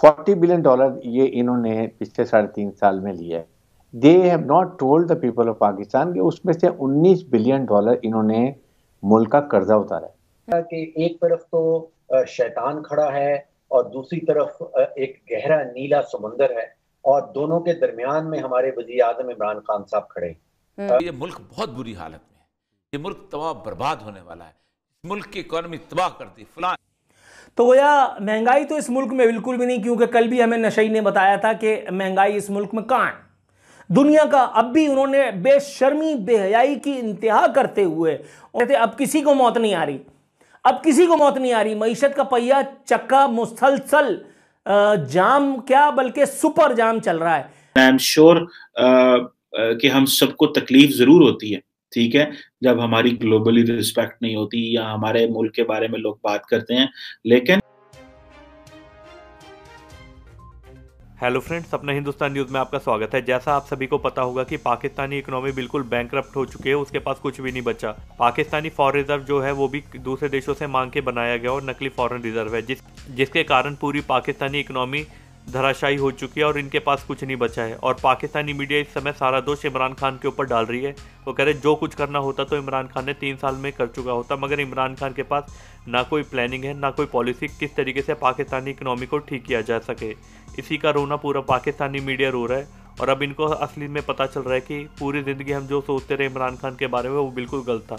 Forty billion dollar ये इन्होंने पिछले साढ़े तीन साल में लिया है they have not told the people of Pakistan कि उसमें से 19 बिलियन डॉलर इन्होंने मुल्क का कर्जा उतारा है कि एक तरफ तो शैतान खड़ा है और दूसरी तरफ एक गहरा नीला समुंदर है और दोनों के दरमियान में हमारे वजी आजम इमरान खान साहब खड़े हैं हम्म। ये मुल्क बहुत बुरी हालत में है ये मुल्क तबाह बर्बाद होने वाला है मुल्क की इकोनॉमी तबाह कर दी फलान तो गोया महंगाई तो इस मुल्क में बिल्कुल भी नहीं क्योंकि कल भी हमें नशई ने बताया था कि महंगाई इस मुल्क में कहाँ है दुनिया का अब भी उन्होंने बेशर्मी बेहयाई की इंतहा करते हुए कहते अब किसी को मौत नहीं आ रही अब किसी को मौत नहीं आ रही मीशत का पहिया चक्का मुसलसल जाम क्या बल्कि सुपर जाम चल रहा है आई एम श्योर कि हम सबको तकलीफ जरूर होती है ठीक है जब हमारी ग्लोबली रिस्पेक्ट नहीं होती या हमारे मुल्क के बारे में लोग बात करते हैं लेकिन हेलो फ्रेंड्स अपना हिंदुस्तान न्यूज़ में आपका स्वागत है जैसा आप सभी को पता होगा कि पाकिस्तानी इकोनॉमी बिल्कुल बैंक हो चुकी है उसके पास कुछ भी नहीं बचा पाकिस्तानी फॉरन रिजर्व जो है वो भी दूसरे देशों से मांग के बनाया गया और नकली फॉरेन रिजर्व है जिस जिसके कारण पूरी पाकिस्तानी इकोनॉमी धराशायी हो चुकी है और इनके पास कुछ नहीं बचा है और पाकिस्तानी मीडिया इस समय सारा दोष इमरान खान के ऊपर डाल रही है वो कह रहे जो कुछ करना होता तो इमरान खान ने तीन साल में कर चुका होता मगर इमरान खान के पास ना कोई प्लानिंग है ना कोई पॉलिसी किस तरीके से पाकिस्तानी इकनॉमी को ठीक किया जा सके इसी का रोना पूरा पाकिस्तानी मीडिया रो रहा है और अब इनको असली में पता चल रहा है कि पूरी ज़िंदगी हम जो सोचते रहे इमरान खान के बारे में वो बिल्कुल गलत था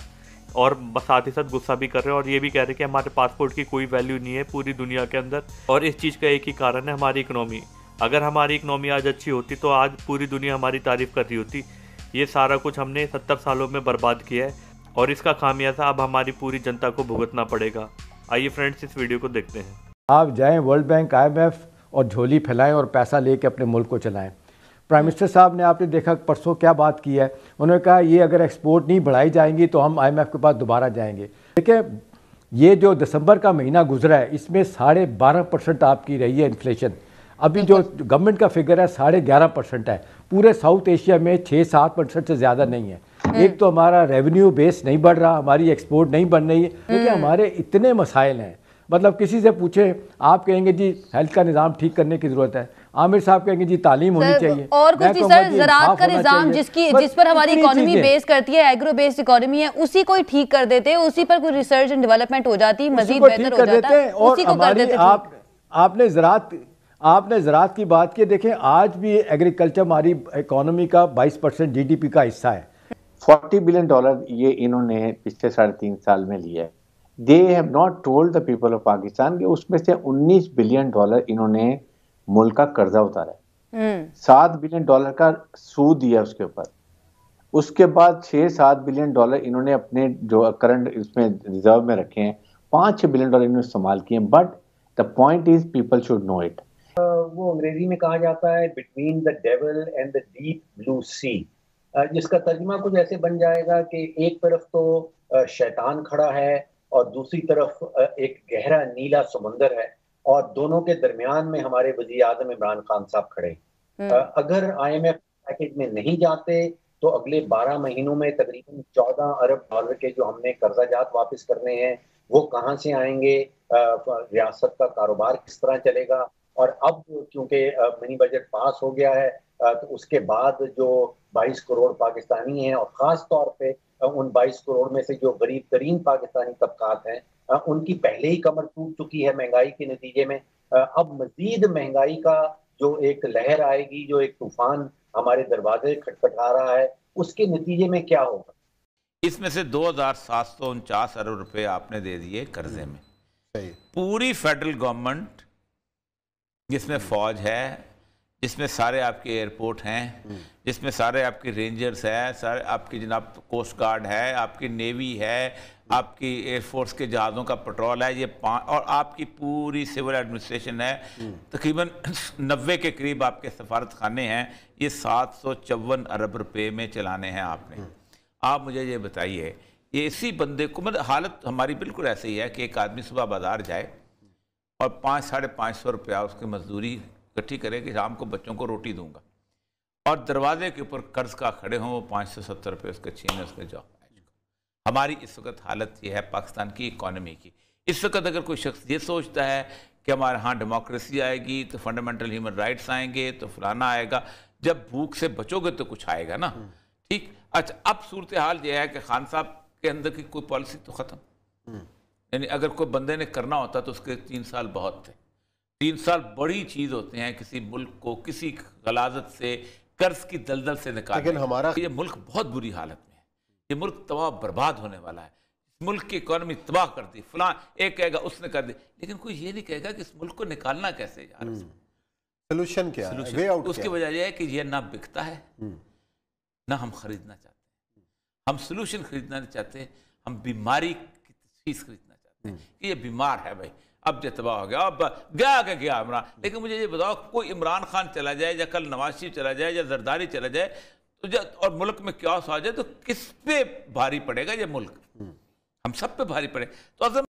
और साथ ही साथ गुस्सा भी कर रहे हैं और ये भी कह रहे हैं कि हमारे पासपोर्ट की कोई वैल्यू नहीं है पूरी दुनिया के अंदर और इस चीज़ का एक ही कारण है हमारी इकनॉमी अगर हमारी इकनॉमी आज अच्छी होती तो आज पूरी दुनिया हमारी तारीफ कर रही होती ये सारा कुछ हमने सत्तर सालों में बर्बाद किया है और इसका खामियाजा अब हमारी पूरी जनता को भुगतना पड़ेगा आइए फ्रेंड्स इस वीडियो को देखते हैं आप जाएं वर्ल्ड बैंक आईएमएफ और झोली फैलाएं और पैसा लेके अपने मुल्क को चलाएं प्राइम मिनिस्टर साहब ने आपने देखा परसों क्या बात की है उन्होंने कहा ये अगर एक्सपोर्ट नहीं बढ़ाई जाएंगी तो हम आईएमएफ के पास दोबारा जाएंगे देखिए ये जो दिसंबर का महीना गुजरा है इसमें साढ़े बारह परसेंट आपकी रही है इन्फ्लेशन अभी जो गवर्नमेंट का फिगर है साढ़े ग्यारह परसेंट है पूरे साउथ एशिया में छः सात परसेंट से ज़्यादा नहीं है हम्म। एक तो हमारा रेवेन्यू बेस नहीं बढ़ रहा हमारी एक्सपोर्ट नहीं बढ़ रही है क्योंकि हम्म। हमारे इतने मसाइल हैं मतलब किसी से पूछे आप कहेंगे जी हेल्थ का निज़ाम ठीक करने की ज़रूरत है आमिर साहब कहेंगे जी तालीम होनी चाहिए और कुछ नहीं सर ज़रात का निज़ाम जिसकी जिस पर हमारी इकोनॉमी बेस करती है एग्रो बेस्ड इकोनॉमी है उसी को ही ठीक कर देते उसी पर कोई रिसर्च एंड डेवलपमेंट हो जाती मजीद बेहतर हो जाता उसी को कर देते आप आपने ज़रात आपने ज़रात की बात की देखें आज भी एग्रीकल्चर हमारी इकोनॉमी का 22 परसेंट जी का हिस्सा है 40 बिलियन डॉलर ये इन्होंने पिछले साढ़े तीन साल में लिया है they have not told the people of Pakistan कि उसमें से 19 बिलियन डॉलर इन्होंने मुल्क का कर्जा उतारा है हम्म। सात बिलियन डॉलर का सूद दिया उसके ऊपर उसके बाद छह सात बिलियन डॉलर इन्होंने अपने जो करंट इसमें रिजर्व में रखे हैं पांच छह बिलियन डॉलर इन्होंने इस्तेमाल किए but the point is people should know it वो अंग्रेजी में कहा जाता है between the devil and the deep blue sea जिसका तर्जमा कुछ ऐसे बन जाएगा कि एक तरफ तो शैतान खड़ा है और दूसरी तरफ एक गहरा नीला समंदर है और दोनों के दरमियान में हमारे वजी आजम इमरान खान साहब खड़े हम्म। अगर आई एम एफ पैकेज में नहीं जाते तो अगले 12 महीनों में तकरीबन 14 अरब डॉलर के जो हमने कर्जा जात वापस करने हैं वो कहाँ से आएंगे रियासत का कारोबार किस तरह चलेगा और अब क्योंकि मिनी बजट पास हो गया है तो उसके बाद जो 22 करोड़ पाकिस्तानी हैं और ख़ास तौर पे उन 22 करोड़ में से जो गरीब तरीन पाकिस्तानी तबकात हैं उनकी पहले ही कमर टूट चुकी है महंगाई के नतीजे में अब मजीद महंगाई का जो एक लहर आएगी जो एक तूफान हमारे दरवाजे खटखटा रहा है उसके नतीजे में क्या होगा इसमें से दो हजार सात सौ उनचास अरब रुपए आपने दे दिए कर्जे में पूरी फेडरल गवर्नमेंट जिसमें फौज है जिसमें सारे आपके एयरपोर्ट हैं हम्म। जिसमें सारे आपके रेंजर्स हैं सारे आपके जनाब कोस्ट गार्ड है आपकी नेवी है आपकी एयरफोर्स के जहाज़ों का पेट्रोल है ये पाँच और आपकी पूरी सिविल एडमिनिस्ट्रेशन है हम्म। तकरीबन नबे के करीब आपके सफारत खाने हैं ये सात सौ चौवन अरब रुपये में चलाने हैं आपने हम्म। आप मुझे ये बताइए ये इसी बंदे को मतलब हालत हमारी बिल्कुल ऐसे ही है कि एक आदमी सुबह बाजार जाए और पाँच साढ़े पाँच सौ रुपया उसकी मजदूरी इकट्ठी करे कि शाम को बच्चों को रोटी दूंगा और दरवाजे के ऊपर कर्ज का खड़े हों वो पाँच सौ सत्तर रुपये उसके छीने उसके जाओ हमारी इस वक्त हालत ये है पाकिस्तान की इकॉनमी की इस वक्त अगर कोई शख्स ये सोचता है कि हमारे यहाँ डेमोक्रेसी आएगी तो फंडामेंटल ह्यूमन राइट्स आएंगे तो फलाना आएगा जब भूख से बचोगे तो कुछ आएगा ना हम्म। ठीक अच्छा अब सूरत हाल यह है कि खान साहब के अंदर की कोई पॉलिसी तो ख़त्म हम्म। यानी अगर कोई बंदे ने करना होता तो उसके तीन साल बहुत थे तीन साल बड़ी चीज़ होते हैं किसी मुल्क को किसी गलाजत से कर्ज की दलदल से निकाल लेकिन हमारा ये मुल्क बहुत बुरी हालत ये मुल्क तबाह बर्बाद होने वाला है इस मुल्क की इकोनॉमी तबाह कर दी फला एक कहेगा उसने कर दी लेकिन कोई ये नहीं कहेगा कि इस मुल्क को निकालना कैसे यार सोल्यूशन हम्म। क्या solution, वे आउट उसकी वजह यह है कि यह ना बिकता है हम्म। ना हम खरीदना चाहते हैं हम सोल्यूशन खरीदना नहीं चाहते हम बीमारी की तशीस खरीदना चाहते हैं हम्म। कि यह बीमार है भाई अब जो तबाह हो गया अब गया क्या गया इमरान लेकिन मुझे ये बताओ कोई इमरान खान चला जाए या कल नवाज शरीफ चला जाए या जरदारी चला जाए तो और मुल्क में क्या आ जाए तो किस पे भारी पड़ेगा ये मुल्क हम्म। हम सब पे भारी पड़े तो असम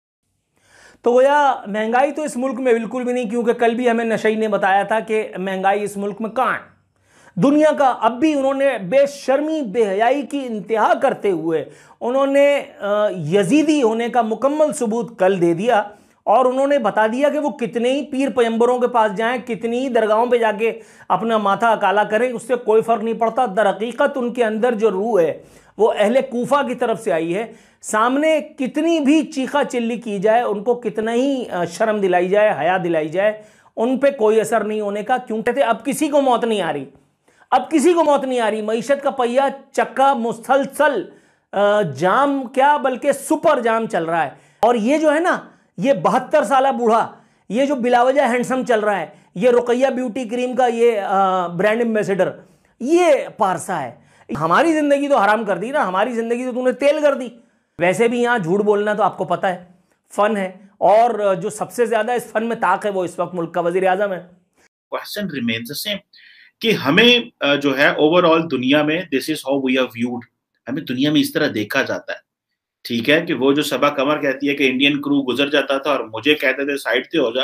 तो गोया महंगाई तो इस मुल्क में बिल्कुल भी नहीं क्योंकि कल भी हमें नशई ने बताया था कि महंगाई इस मुल्क में कहाँ है दुनिया का अब भी उन्होंने बेशर्मी बेहयाई की इंतहा करते हुए उन्होंने यजीदी होने का मुकम्मल सबूत कल दे दिया और उन्होंने बता दिया कि वो कितने ही पीर पयंबरों के पास जाएं कितनी ही दरगाहों पे जाके अपना माथा अकाला करें उससे कोई फ़र्क नहीं पड़ता दर हकीकत उनके अंदर जो रूह है वो अहले कोफा की तरफ से आई है सामने कितनी भी चीखा चिल्ली की जाए उनको कितना ही शर्म दिलाई जाए हया दिलाई जाए उन पर कोई असर नहीं होने का क्यों कहते अब किसी को मौत नहीं आ रही अब किसी को मौत नहीं आ रही मीशत का पहिया चक्का मुसलसल जाम क्या बल्कि सुपर जाम चल रहा है और ये जो है ना ये बहत्तर साल बूढ़ा ये जो बिलावजा हैंडसम चल रहा है ये रुकैया ब्यूटी क्रीम का ये ब्रांड एम्बेसडर ये पारसा है हमारी ज़िंदगी तो हराम कर दी ना हमारी ज़िंदगी तो तूने तेल कर दी वैसे भी यहाँ झूठ बोलना तो आपको पता है फ़न है और जो सबसे ज़्यादा इस फन में ताक है वो इस वक्त मुल्क का वजीर आजम है क्वेश्चन रिमेन्स सेम कि हमें जो है ओवरऑल दुनिया में this is how we are viewed हमें दुनिया में इस तरह देखा जाता है ठीक है कि वो जो सबा कमर कहती है कि इंडियन क्रू गुजर जाता था और मुझे कहते थे साइड से हो जा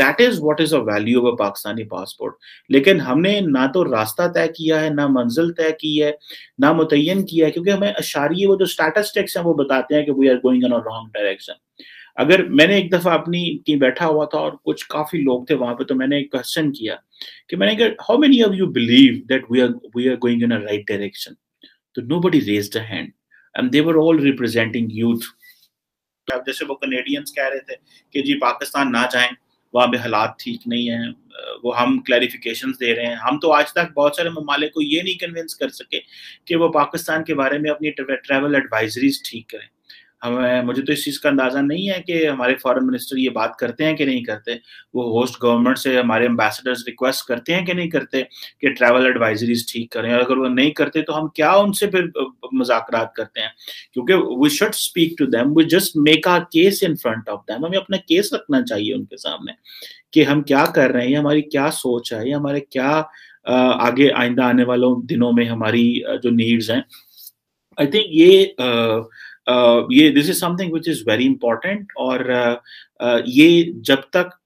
that is what is a value of a Pakistani passport लेकिन हमने ना तो रास्ता तय किया है ना मंजिल तय की है ना मुतयन किया है क्योंकि हमें अशारी वो जो स्टैटिस्टिक्स हैं वो बताते हैं कि we are going in a wrong direction अगर मैंने एक दफा अपनी की बैठा हुआ था और कुछ काफी लोग थे वहां पे तो मैंने एक क्वेश्चन किया कि मैंने कहा how many of you believe that we are we are going in a right direction तो nobody raise the hand and they were all representing youth अब जैसे वो कनेडियंस कह रहे थे कि जी पाकिस्तान ना जाए वहाँ पे हालात ठीक नहीं हैं वो हम क्लैरिफिकेशन दे रहे हैं हम तो आज तक बहुत सारे ममालिक को ये नहीं कन्विंस कर सके कि वो पाकिस्तान के बारे में अपनी ट्रैवल एडवाइजरीज ठीक करें हमें मुझे तो इस चीज़ का अंदाज़ा नहीं है कि हमारे फॉरेन मिनिस्टर ये बात करते हैं कि नहीं करते वो होस्ट गवर्नमेंट से हमारे एम्बेसडर्स रिक्वेस्ट करते हैं कि नहीं करते कि ट्रैवल एडवाइजरीज ठीक करें और अगर वो नहीं करते तो हम क्या उनसे फिर मजाक करते हैं क्योंकि we should speak to them we just make a case in front of them हमें अपना केस रखना चाहिए उनके सामने कि हम क्या कर रहे हैं हमारी क्या सोच है हमारे क्या आगे आइंदा आने वालों दिनों में हमारी जो नीड्स हैं आई थिंक ये आ, ये this is something which is very important और ये जब तक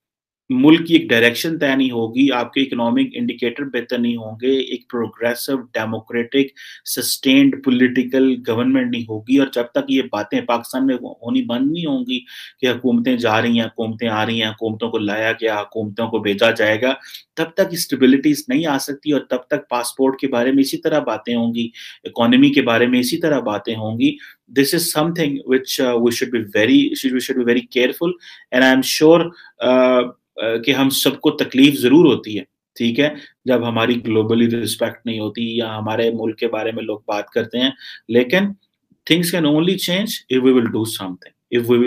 मुल्क की एक डायरेक्शन तय नहीं होगी आपके इकोनॉमिक इंडिकेटर बेहतर नहीं होंगे एक progressive democratic sustained political government नहीं होगी और जब तक ये बातें पाकिस्तान में होनी बंद नहीं होंगी कि हुकूमतें जा रही हैं हुकूमतें आ रही हैं हुकूमतों को लाया गया हुकूमतों को भेजा जाएगा तब तक स्टेबिलिटीज नहीं आ सकती और तब तक पासपोर्ट के बारे में इसी तरह बातें होंगी इकोनॉमी के बारे में इसी तरह बातें होंगी this is something which we should be very we should be very careful and I am sure कि हम सबको तकलीफ जरूर होती है ठीक है जब हमारी ग्लोबली रिस्पेक्ट नहीं होती या हमारे मुल्क के बारे में लोग बात करते हैं लेकिन things can only change if we will do something if we